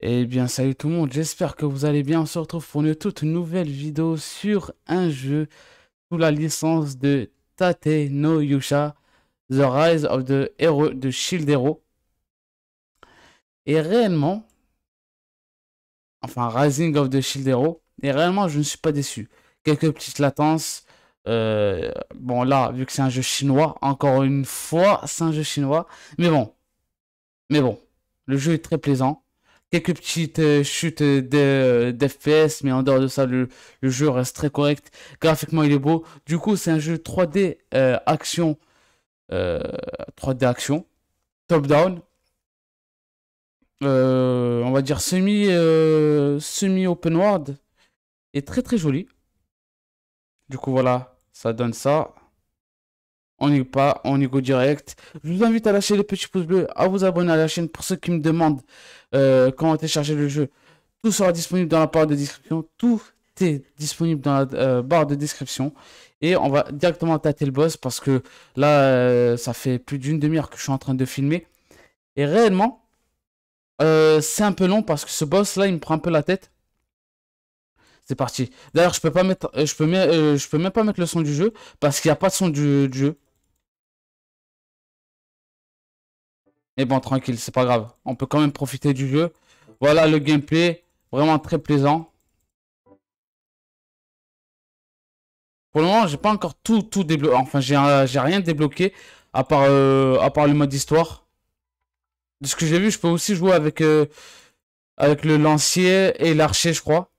Eh bien salut tout le monde, j'espère que vous allez bien, on se retrouve pour une toute nouvelle vidéo sur un jeu sous la licence de Tate no Yusha, The Rise of the Hero, de Shield Hero. Et réellement, enfin Rising of the Shield Hero, et réellement je ne suis pas déçu. Quelques petites latences, euh, bon là vu que c'est un jeu chinois, encore une fois c'est un jeu chinois, mais bon, mais bon, le jeu est très plaisant quelques petites euh, chutes d'FPS, mais en dehors de ça, le, jeu reste très correct. Graphiquement, il est beau. Du coup, c'est un jeu 3D euh, action. 3D euh, action. Top down. on va dire semi, semi open world. Et très très joli. Du coup, voilà, ça donne ça on y pas, on y go direct. Je vous invite à lâcher le petit pouce bleu, à vous abonner à la chaîne pour ceux qui me demandent euh, comment télécharger le jeu. Tout sera disponible dans la barre de description. Tout est disponible dans la euh, barre de description. Et on va directement tâter le boss parce que là, euh, ça fait plus d'une demi-heure que je suis en train de filmer. Et réellement, c'est un peu long parce que ce boss là, il me prend un peu la tête. C'est parti. D'ailleurs, je peux pas mettre, je peux, même pas mettre le son du jeu parce qu'il n'y a pas de son du jeu. Mais bon, tranquille, c'est pas grave. On peut quand même profiter du jeu. Voilà le gameplay, vraiment très plaisant. Pour le moment, j'ai pas encore tout, tout débloqué. Enfin, j'ai rien débloqué à part, euh, à part le mode histoire. De ce que j'ai vu, je peux aussi jouer avec, euh, avec le lancier et l'archer, je crois.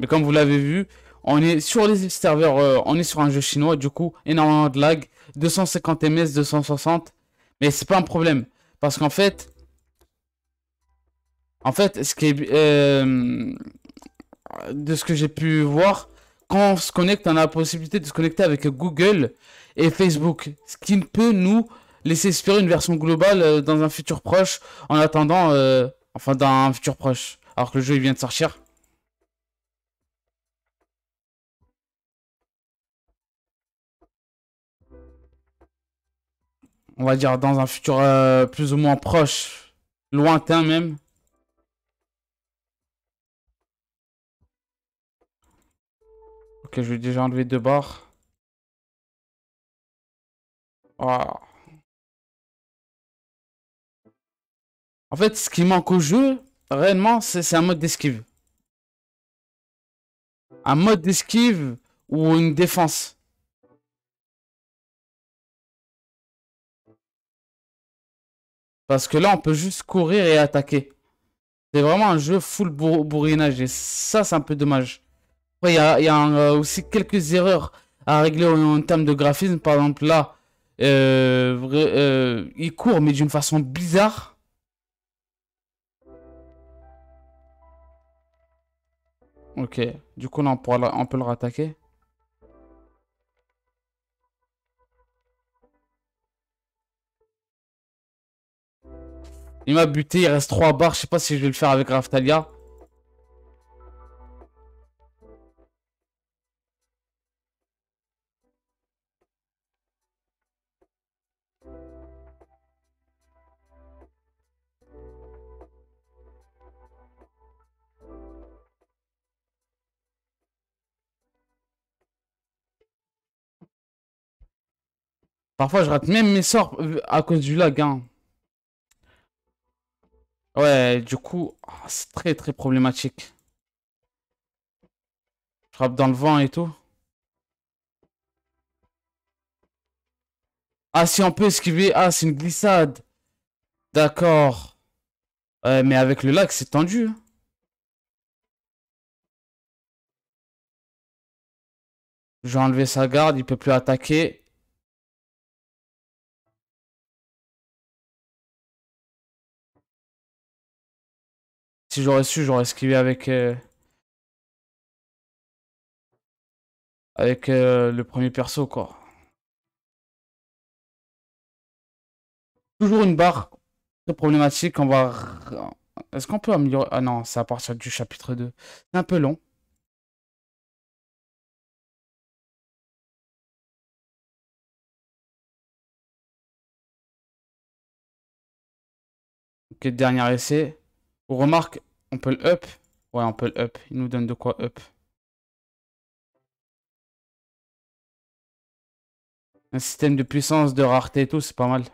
Mais comme vous l'avez vu, on est sur les serveurs, euh, on est sur un jeu chinois, du coup, énormément de lag, 250 ms, 260, mais c'est pas un problème, parce qu'en fait, en fait, ce qui est, euh, de ce que j'ai pu voir, quand on se connecte, on a la possibilité de se connecter avec Google et Facebook, ce qui peut nous laisser espérer une version globale euh, dans un futur proche, en attendant, enfin, dans un futur proche, alors que le jeu il vient de sortir. on va dire dans un futur euh, plus ou moins proche, lointain même. Ok, je vais déjà enlever deux barres. Ah. En fait, ce qui manque au jeu, réellement, c'est un mode d'esquive. Un mode d'esquive ou une défense. Parce que là, on peut juste courir et attaquer. C'est vraiment un jeu full bourrinage. Et ça, c'est un peu dommage. il y a, euh, aussi quelques erreurs à régler en, termes de graphisme. Par exemple, là, euh, euh, il court, mais d'une façon bizarre. Ok. Du coup, là, on, on peut le rattaquer. Il m'a buté, il reste trois barres. Je sais pas si je vais le faire avec Raftalia. Parfois, je rate même mes sorts euh, à cause du lag. Hein. Ouais, du coup, ah, c'est très très problématique. Je frappe dans le vent et tout. Ah, si on peut esquiver. Ah, c'est une glissade. D'accord. Ouais, mais avec le lac, c'est tendu. Hein. Je vais enlever sa garde, il peut plus attaquer. Si j'aurais su, j'aurais esquivé avec... Euh, avec euh, le premier perso, quoi. Toujours une barre de problématique. On va... Est-ce qu'on peut améliorer... Ah non, c'est à partir du chapitre 2. C'est un peu long. Ok, dernier essai. On remarque, on peut le up. Ouais, on peut le up. Il nous donne de quoi up. Un système de puissance, de rareté et tout, c'est pas mal.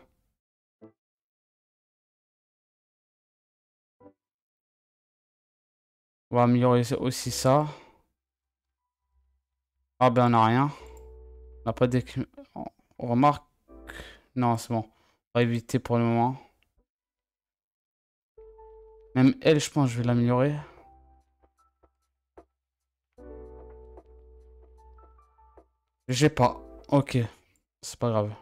On va améliorer aussi ça. Ah ben on a rien. On a pas de... On remarque... Non c'est bon. On va éviter pour le moment. Même elle, je pense, je vais l'améliorer. J'ai pas. Ok. C'est pas grave.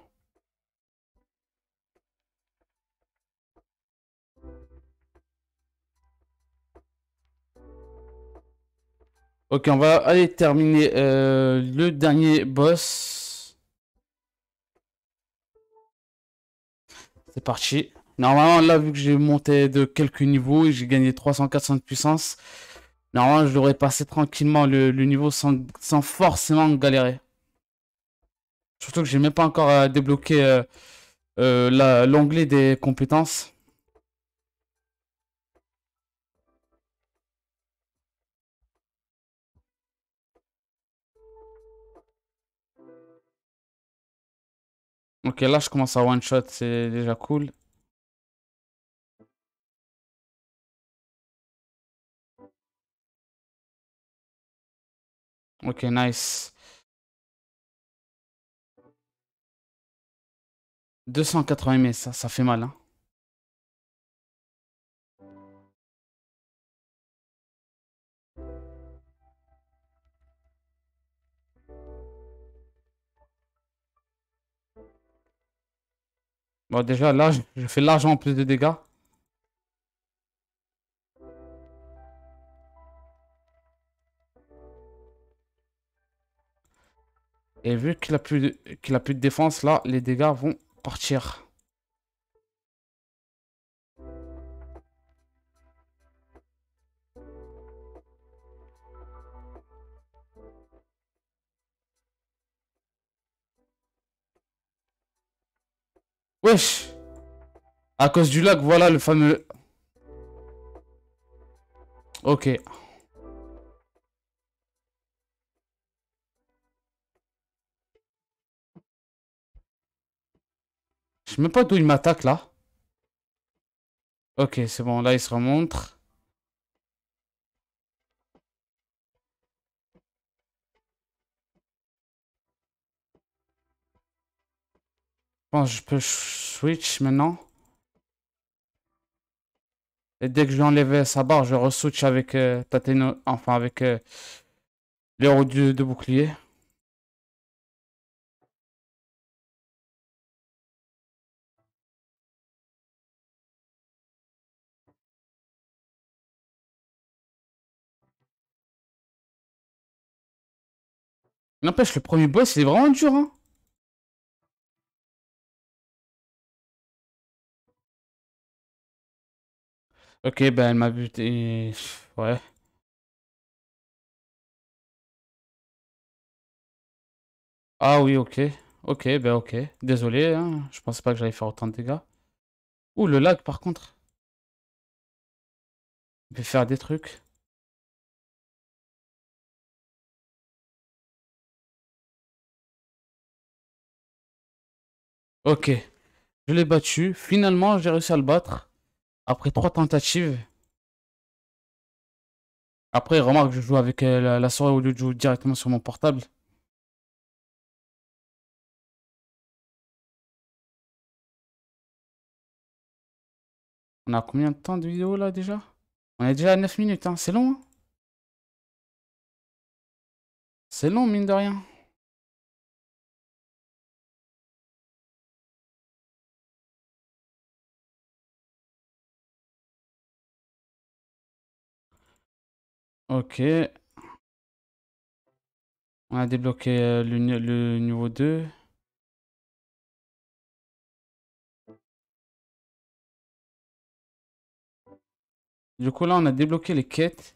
Ok, on va aller terminer euh, le dernier boss. C'est parti. Normalement, là, vu que j'ai monté de quelques niveaux et j'ai gagné 300-400 de puissance, normalement, je devrais passer tranquillement le, niveau sans, forcément galérer. Surtout que j'ai même pas encore euh, débloqué euh, euh, l'onglet des compétences. Ok, là je commence à one shot, c'est déjà cool. Ok, nice. 280 mais ça, ça fait mal. Hein. Bon, déjà, là, je fais l'argent en plus de dégâts. Et vu qu'il a, plus de, a plus de défense, là, les dégâts vont partir. Wesh À cause du lac, voilà le fameux... Ok. même pas d'où il m'attaque là. Ok, c'est bon, là il se remonte. Bon, je peux switch maintenant. Et dès que je vais enlever sa barre, je reswitch avec euh, ta enfin avec euh, les de bouclier. N'empêche, le premier boss, c'est vraiment dur, hein. Ok, ben elle m'a buté... Ouais. Ah oui, ok. Ok, ben ok. Désolé, hein. je pensais pas que j'allais faire autant de dégâts. Ouh, le lag, par contre. Je peut faire des trucs. Ok. Je l'ai battu. Finalement, j'ai réussi à le battre. Après trois tentatives. Après, remarque, je joue avec euh, la, soirée au lieu de jouer directement sur mon portable. On a combien de temps de vidéo là déjà On est déjà à 9 minutes, hein. c'est long. Hein. c'est long mine de rien. Ok. On a débloqué euh, le, niveau 2. Du coup, là, on a débloqué les quêtes.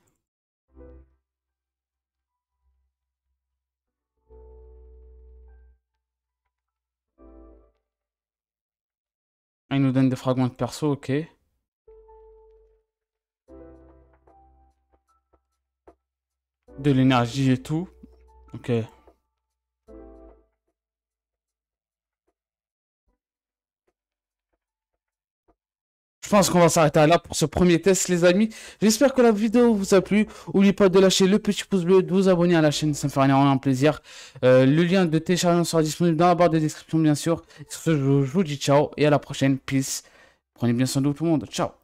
Il nous donne des fragments de perso, ok. de l'énergie et tout. Ok. Je pense qu'on va s'arrêter là pour ce premier test, les amis. J'espère que la vidéo vous a plu. N'oubliez pas de lâcher le petit pouce bleu, de vous abonner à la chaîne, ça me fait rien, plaisir. Euh, le lien de téléchargement sera disponible dans la barre de description, bien sûr. Sur ce, je vous dis ciao et à la prochaine. Peace. Prenez bien soin de tout le monde. Ciao.